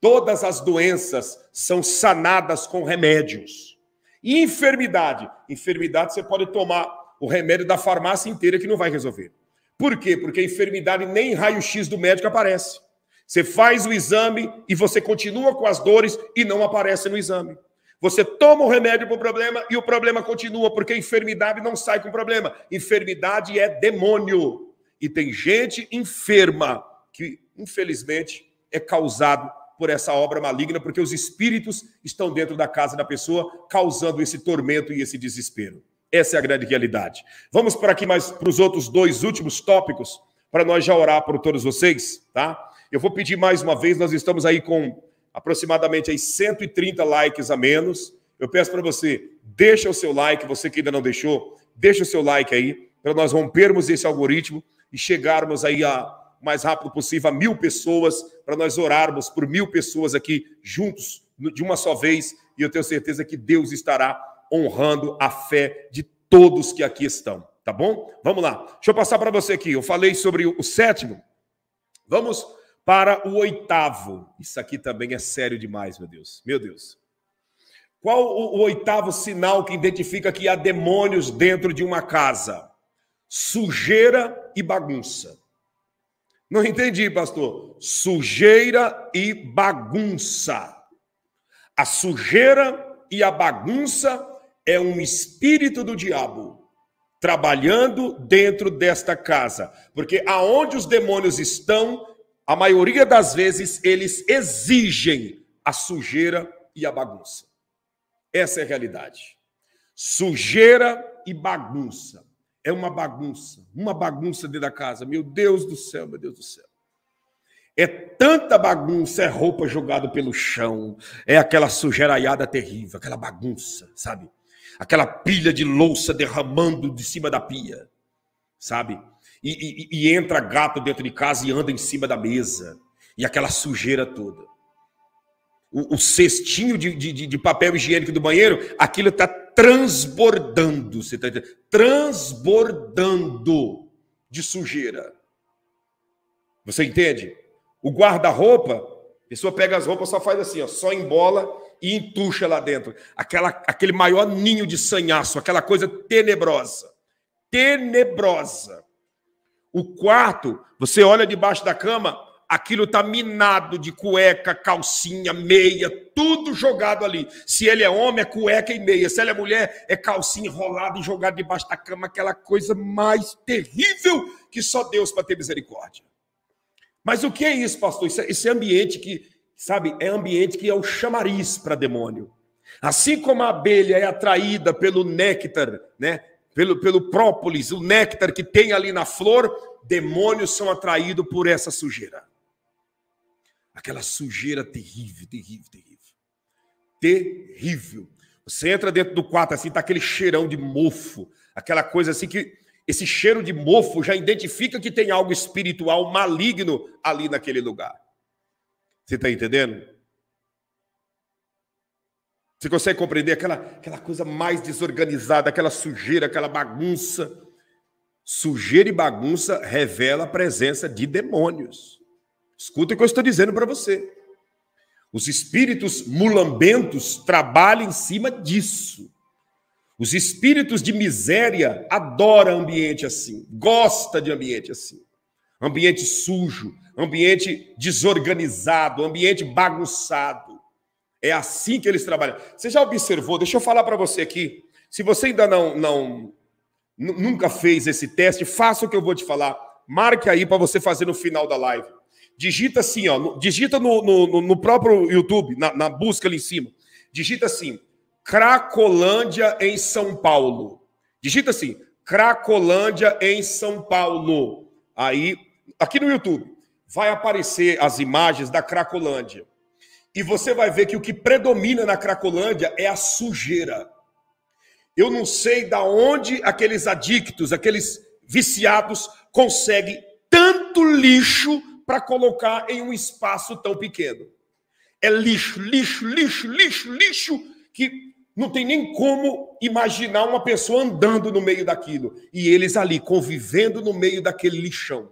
Todas as doenças são sanadas com remédios. E enfermidade. Enfermidade você pode tomar o remédio da farmácia inteira que não vai resolver. Por quê? Porque a enfermidade nem raio-x do médico aparece. Você faz o exame e você continua com as dores e não aparece no exame. Você toma o remédio para o problema e o problema continua, porque enfermidade não sai com o problema. Enfermidade é demônio. E tem gente enferma que, infelizmente, é causado por essa obra maligna, porque os espíritos estão dentro da casa da pessoa, causando esse tormento e esse desespero. Essa é a grande realidade. Vamos para aqui mais para os outros dois últimos tópicos, para nós já orar por todos vocês, tá? Eu vou pedir mais uma vez, nós estamos aí com aproximadamente aí 130 likes a menos. Eu peço para você, deixa o seu like, você que ainda não deixou, deixa o seu like aí, para nós rompermos esse algoritmo e chegarmos aí a mais rápido possível a mil pessoas, para nós orarmos por mil pessoas aqui juntos, de uma só vez, e eu tenho certeza que Deus estará honrando a fé de todos que aqui estão, tá bom? Vamos lá, deixa eu passar para você aqui, eu falei sobre o sétimo, vamos para o oitavo. Isso aqui também é sério demais, meu Deus. Meu Deus. Qual o, o oitavo sinal que identifica que há demônios dentro de uma casa? Sujeira e bagunça. Não entendi, pastor. Sujeira e bagunça. A sujeira e a bagunça é um espírito do diabo trabalhando dentro desta casa, porque aonde os demônios estão, a maioria das vezes eles exigem a sujeira e a bagunça. Essa é a realidade. Sujeira e bagunça. É uma bagunça, uma bagunça dentro da casa. Meu Deus do céu, meu Deus do céu. É tanta bagunça, é roupa jogada pelo chão, é aquela sujeiraiada terrível, aquela bagunça, sabe? Aquela pilha de louça derramando de cima da pia, sabe? e, e, e entra gato dentro de casa e anda em cima da mesa. E aquela sujeira toda. O, o cestinho de, de, de, papel higiênico do banheiro, aquilo está transbordando. Você tá entendendo? transbordando de sujeira. Você entende? O guarda-roupa, a pessoa pega as roupas, só faz assim, ó, só embola e entuxa lá dentro. Aquela, aquele maior ninho de sanhaço, aquela coisa tenebrosa. Tenebrosa. O quarto, você olha debaixo da cama, aquilo está minado de cueca, calcinha, meia, tudo jogado ali. Se ele é homem, é cueca e meia. Se ele é mulher, é calcinha enrolada e jogada debaixo da cama, aquela coisa mais terrível que só Deus para ter misericórdia. Mas o que é isso, pastor? é, esse ambiente que, sabe, é ambiente que é o chamariz para demônio. Assim como a abelha é atraída pelo néctar, né? pelo, pelo própolis, o néctar que tem ali na flor, demônios são atraídos por essa sujeira. Aquela sujeira terrível, terrível, terrível. Terrível. Você entra dentro do quarto assim, tá aquele cheirão de mofo, aquela coisa assim que esse cheiro de mofo já identifica que tem algo espiritual maligno ali naquele lugar. Você está entendendo? Você consegue compreender aquela, aquela coisa mais desorganizada, aquela sujeira, aquela bagunça? Sujeira e bagunça revela a presença de demônios. Escuta o que eu estou dizendo para você. Os espíritos mulambentos trabalham em cima disso. Os espíritos de miséria adoram ambiente assim, gosta de ambiente assim. Ambiente sujo, ambiente desorganizado, ambiente bagunçado. É assim que eles trabalham. Você já observou? Deixa eu falar para você aqui. Se você ainda não, não nunca fez esse teste, faça o que eu vou te falar. Marque aí para você fazer no final da live. Digita assim, ó. Digita no, no, no próprio YouTube, na, na busca ali em cima. Digita assim: Cracolândia em São Paulo. Digita assim: Cracolândia em São Paulo. Aí, aqui no YouTube, vai aparecer as imagens da Cracolândia. E você vai ver que o que predomina na Cracolândia é a sujeira. Eu não sei da onde aqueles adictos, aqueles viciados conseguem tanto lixo para colocar em um espaço tão pequeno. É lixo, lixo, lixo, lixo, lixo que não tem nem como imaginar uma pessoa andando no meio daquilo. E eles ali convivendo no meio daquele lixão,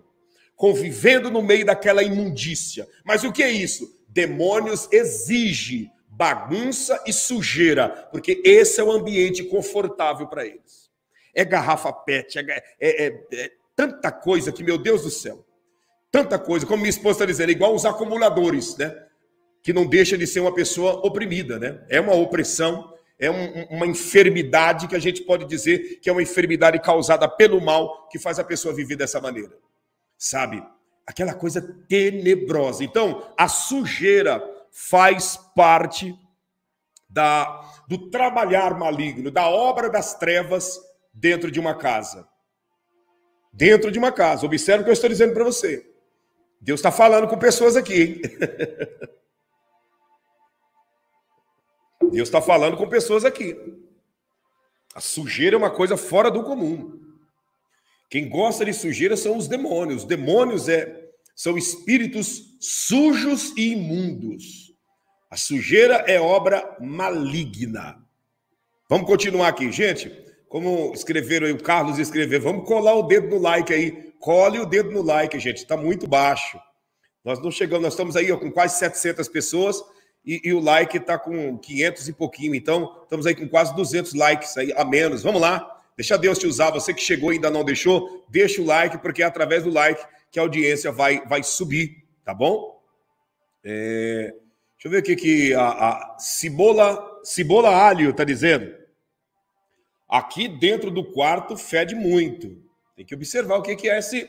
convivendo no meio daquela imundícia. Mas o que é isso? Demônios exige bagunça e sujeira, porque esse é o ambiente confortável para eles. É garrafa PET, é, é, é, é, tanta coisa que, meu Deus do céu, tanta coisa, como minha esposa está dizendo, é igual os acumuladores, né? Que não deixa de ser uma pessoa oprimida, né? É uma opressão, é um, uma enfermidade que a gente pode dizer que é uma enfermidade causada pelo mal que faz a pessoa viver dessa maneira, sabe? aquela coisa tenebrosa. Então, a sujeira faz parte da, do trabalhar maligno, da obra das trevas dentro de uma casa. Dentro de uma casa. Observe o que eu estou dizendo para você. Deus está falando com pessoas aqui. Deus está falando com pessoas aqui. A sujeira é uma coisa fora do comum. Quem gosta de sujeira são os demônios. demônios é, são espíritos sujos e imundos. A sujeira é obra maligna. Vamos continuar aqui, gente. Como escreveram aí, o Carlos escreveu, vamos colar o dedo no like aí. Cole o dedo no like, gente. Está muito baixo. Nós não chegamos, nós estamos aí ó, com quase 700 pessoas e, e o like está com 500 e pouquinho. Então, estamos aí com quase 200 likes aí a menos. Vamos lá. Deixa Deus te usar. Você que chegou e ainda não deixou, deixa o like, porque é através do like que a audiência vai, vai subir, tá bom? É... Deixa eu ver o que, que a, a Cibola, Cibola Alho tá dizendo. Aqui dentro do quarto fede muito. Tem que observar o que, que é esse,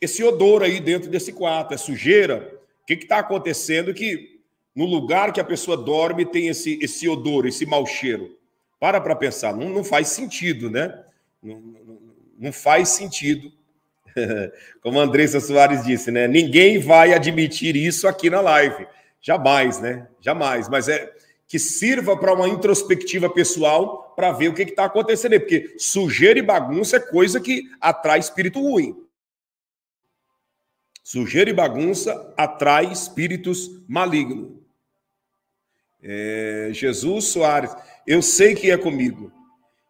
esse odor aí dentro desse quarto. É sujeira? O que está acontecendo que no lugar que a pessoa dorme tem esse, esse odor, esse mau cheiro? Para para pensar, não, não faz sentido, né? Não, não, não faz sentido. Como a Andressa Soares disse, né? Ninguém vai admitir isso aqui na live. Jamais, né? Jamais. Mas é que sirva para uma introspectiva pessoal para ver o que está acontecendo aí. Porque sujeira e bagunça é coisa que atrai espírito ruim. Sujeira e bagunça atrai espíritos malignos. É, Jesus Soares. Eu sei que é comigo.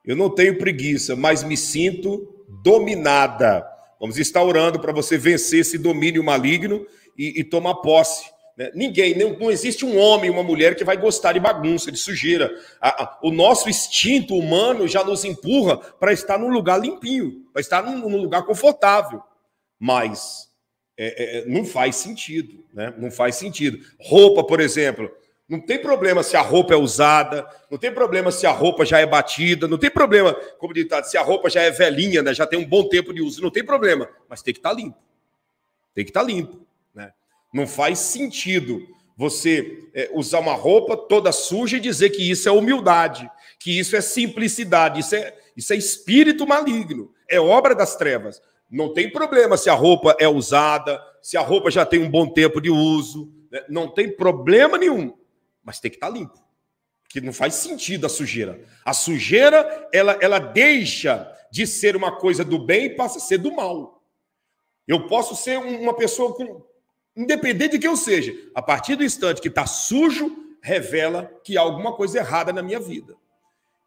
Eu não tenho preguiça, mas me sinto dominada. Vamos estar orando para você vencer esse domínio maligno e, e tomar posse. Né? Ninguém, não, não, existe um homem, uma mulher que vai gostar de bagunça, de sujeira. A, a, o nosso instinto humano já nos empurra para estar num lugar limpinho, para estar num, num, lugar confortável. Mas é, é, é não faz sentido, né? Não faz sentido. Roupa, por exemplo, não tem problema se a roupa é usada, não tem problema se a roupa já é batida, não tem problema, como ditado, tá, se a roupa já é velhinha, né, já tem um bom tempo de uso, não tem problema, mas tem que estar tá limpo. Tem que estar tá limpo. Né? Não faz sentido você é, usar uma roupa toda suja e dizer que isso é humildade, que isso é simplicidade, isso é, isso é espírito maligno, é obra das trevas. Não tem problema se a roupa é usada, se a roupa já tem um bom tempo de uso, né, não tem problema nenhum mas tem que estar tá limpo. Que não faz sentido a sujeira. A sujeira, ela, ela deixa de ser uma coisa do bem e passa a ser do mal. Eu posso ser uma pessoa com. Independente de quem eu seja, a partir do instante que está sujo, revela que há alguma coisa errada na minha vida.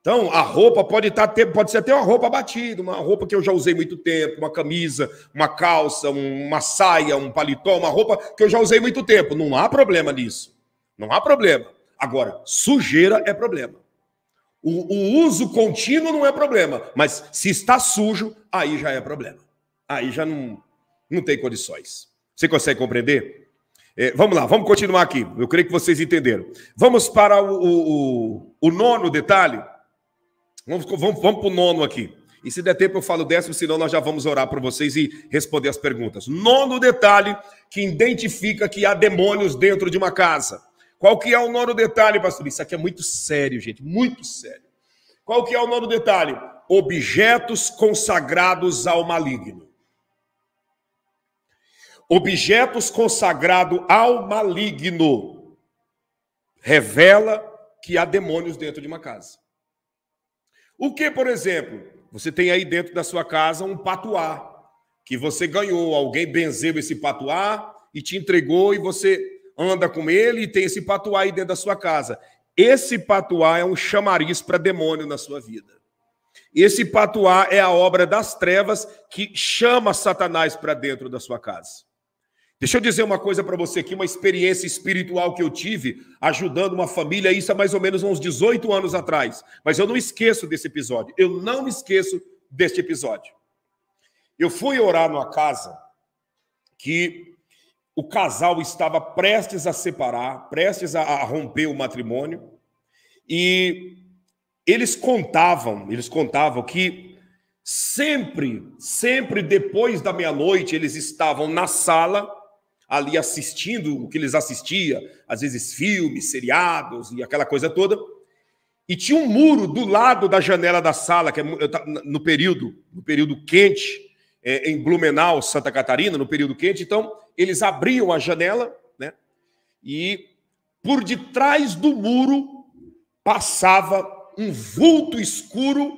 Então, a roupa pode, tá, pode ser até uma roupa batida, uma roupa que eu já usei muito tempo, uma camisa, uma calça, uma saia, um paletó, uma roupa que eu já usei muito tempo. Não há problema nisso. Não há problema. Agora, sujeira é problema. O, o, uso contínuo não é problema, mas se está sujo, aí já é problema. Aí já não, não tem condições. Você consegue compreender? É, vamos lá, vamos continuar aqui. Eu creio que vocês entenderam. Vamos para o, o, o nono detalhe. Vamos, vamos, vamos para o nono aqui. E se der tempo, eu falo décimo, senão nós já vamos orar para vocês e responder as perguntas. Nono detalhe que identifica que há demônios dentro de uma casa. Qual que é o nono detalhe, pastor? Isso aqui é muito sério, gente, muito sério. Qual que é o nono detalhe? Objetos consagrados ao maligno. Objetos consagrados ao maligno revela que há demônios dentro de uma casa. O que, por exemplo, você tem aí dentro da sua casa um patuá que você ganhou, alguém benzeu esse patuá e te entregou e você anda com ele e tem esse patuá aí dentro da sua casa. Esse patuá é um chamariz para demônio na sua vida. Esse patuá é a obra das trevas que chama Satanás para dentro da sua casa. Deixa eu dizer uma coisa para você aqui, uma experiência espiritual que eu tive ajudando uma família, isso há mais ou menos uns 18 anos atrás. Mas eu não esqueço desse episódio. Eu não me esqueço deste episódio. Eu fui orar numa casa que o casal estava prestes a separar, prestes a, a romper o matrimônio, e eles contavam, eles contavam que sempre, sempre depois da meia-noite eles estavam na sala ali assistindo o que eles assistiam, às vezes filmes, seriados e aquela coisa toda. E tinha um muro do lado da janela da sala, que é no período, no período quente, é, em Blumenau, Santa Catarina, no período quente. Então, eles abriam a janela, né? E por detrás do muro passava um vulto escuro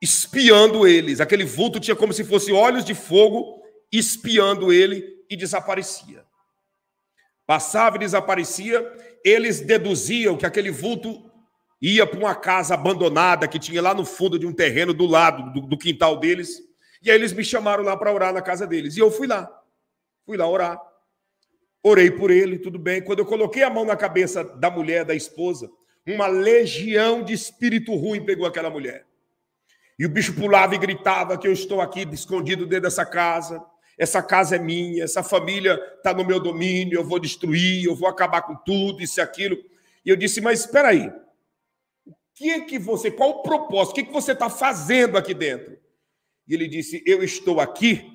espiando eles. Aquele vulto tinha como se fosse olhos de fogo espiando ele e desaparecia. Passava e desaparecia, eles deduziam que aquele vulto ia para uma casa abandonada que tinha lá no fundo de um terreno do lado do, do quintal deles e aí eles me chamaram lá para orar na casa deles. E eu fui lá. Fui lá orar. Orei por ele, tudo bem. Quando eu coloquei a mão na cabeça da mulher, da esposa, uma legião de espírito ruim pegou aquela mulher. E o bicho pulava e gritava que eu estou aqui escondido dentro dessa casa. Essa casa é minha, essa família está no meu domínio, eu vou destruir, eu vou acabar com tudo, isso e aquilo. E eu disse, mas espera aí, o que é que você, qual o propósito, o que, é que você está fazendo aqui dentro? E ele disse: Eu estou aqui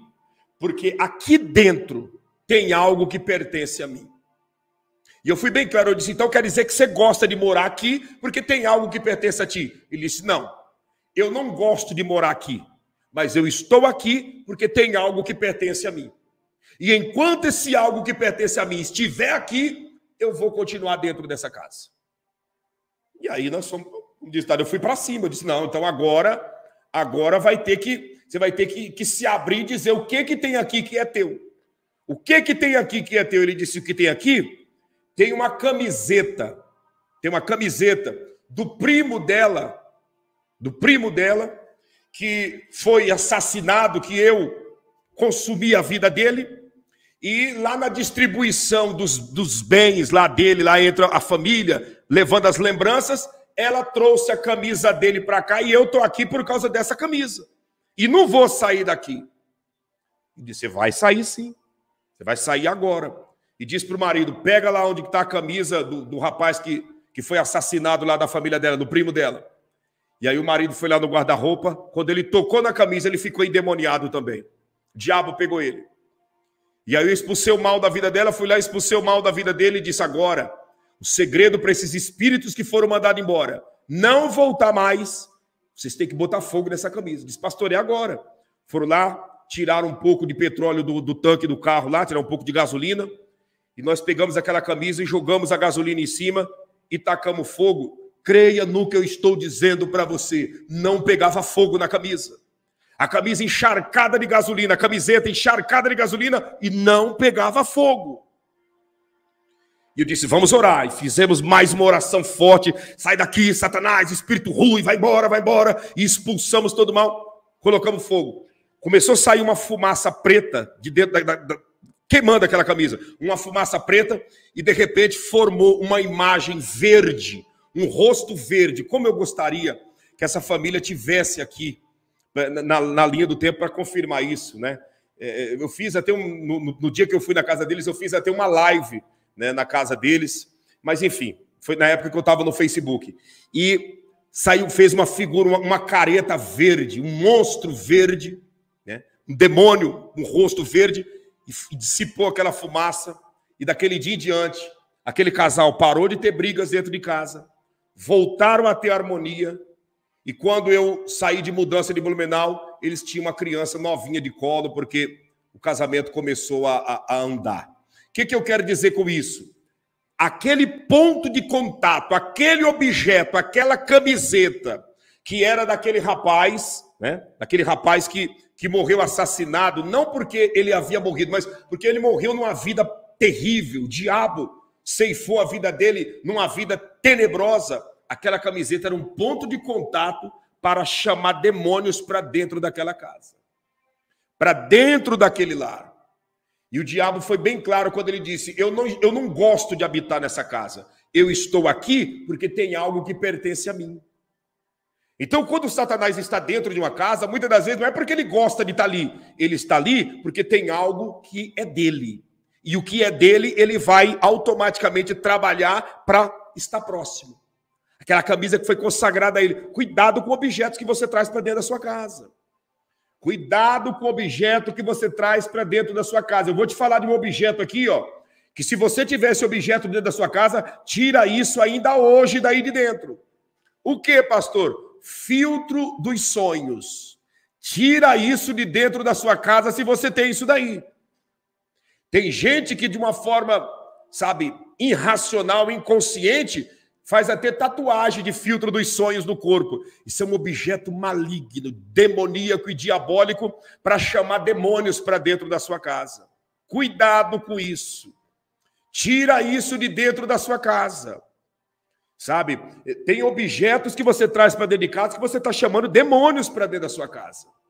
porque aqui dentro tem algo que pertence a mim. E eu fui bem claro, eu disse: Então quer dizer que você gosta de morar aqui porque tem algo que pertence a ti? Ele disse: Não, eu não gosto de morar aqui, mas eu estou aqui porque tem algo que pertence a mim. E enquanto esse algo que pertence a mim estiver aqui, eu vou continuar dentro dessa casa. E aí nós fomos, como disse, eu fui para cima, eu disse, não, então agora, agora vai ter que você vai ter que, que se abrir e dizer o que, que tem aqui que é teu. O que, que tem aqui que é teu? Ele disse: o que tem aqui? Tem uma camiseta. Tem uma camiseta do primo dela, do primo dela, que foi assassinado, que eu consumi a vida dele. E lá na distribuição dos, dos bens lá dele, lá entra a família, levando as lembranças, ela trouxe a camisa dele para cá e eu estou aqui por causa dessa camisa e não vou sair daqui. E disse: Você vai sair sim. Você vai sair agora. E disse para o marido: pega lá onde está a camisa do, do rapaz que, que foi assassinado lá da família dela, do primo dela. E aí o marido foi lá no guarda-roupa. Quando ele tocou na camisa, ele ficou endemoniado também. O diabo pegou ele. E aí eu expulsei o mal da vida dela, fui lá, expulsei o mal da vida dele e disse: agora, o segredo para esses espíritos que foram mandados embora, não voltar mais vocês têm que botar fogo nessa camisa. Diz, pastor, é agora. Foram lá, tiraram um pouco de petróleo do, do tanque do carro lá, tiraram um pouco de gasolina. E nós pegamos aquela camisa e jogamos a gasolina em cima e tacamos fogo. Creia no que eu estou dizendo para você. Não pegava fogo na camisa. A camisa encharcada de gasolina, a camiseta encharcada de gasolina e não pegava fogo. E eu disse, vamos orar. E fizemos mais uma oração forte. Sai daqui, Satanás, espírito ruim, vai embora, vai embora. E expulsamos todo mal. Colocamos fogo. Começou a sair uma fumaça preta de dentro da, da, da queimando aquela camisa. Uma fumaça preta e de repente formou uma imagem verde, um rosto verde. Como eu gostaria que essa família tivesse aqui né, na, na linha do tempo para confirmar isso, né? É, é, eu fiz até um, no, no dia que eu fui na casa deles, eu fiz até uma live né, na casa deles. Mas enfim, foi na época que eu estava no Facebook. E saiu, fez uma figura, uma, uma careta verde, um monstro verde, né, um demônio, um rosto verde, e, e dissipou aquela fumaça. E daquele dia em diante, aquele casal parou de ter brigas dentro de casa, voltaram a ter harmonia. E quando eu saí de mudança de Blumenau, eles tinham uma criança novinha de colo, porque o casamento começou a, a, a andar que, que eu quero dizer com isso? Aquele ponto de contato, aquele objeto, aquela camiseta que era daquele rapaz, né? Daquele rapaz que, que morreu assassinado, não porque ele havia morrido, mas porque ele morreu numa vida terrível. O diabo ceifou a vida dele numa vida tenebrosa. Aquela camiseta era um ponto de contato para chamar demônios para dentro daquela casa, para dentro daquele lar. E o diabo foi bem claro quando ele disse: eu não, eu não gosto de habitar nessa casa. Eu estou aqui porque tem algo que pertence a mim. Então, quando Satanás está dentro de uma casa, muitas das vezes não é porque ele gosta de estar ali. Ele está ali porque tem algo que é dele. E o que é dele, ele vai automaticamente trabalhar para estar próximo. Aquela camisa que foi consagrada a ele. Cuidado com objetos que você traz para dentro da sua casa. Cuidado com o objeto que você traz para dentro da sua casa. Eu vou te falar de um objeto aqui, ó, que se você tivesse objeto dentro da sua casa, tira isso ainda hoje daí de dentro. O que, pastor? Filtro dos sonhos. Tira isso de dentro da sua casa se você tem isso daí. Tem gente que de uma forma, sabe, irracional, inconsciente, faz até tatuagem de filtro dos sonhos no corpo. Isso é um objeto maligno, demoníaco e diabólico para chamar demônios para dentro da sua casa. Cuidado com isso. Tira isso de dentro da sua casa. Sabe? Tem objetos que você traz para dentro de casa que você está chamando demônios para dentro da sua casa.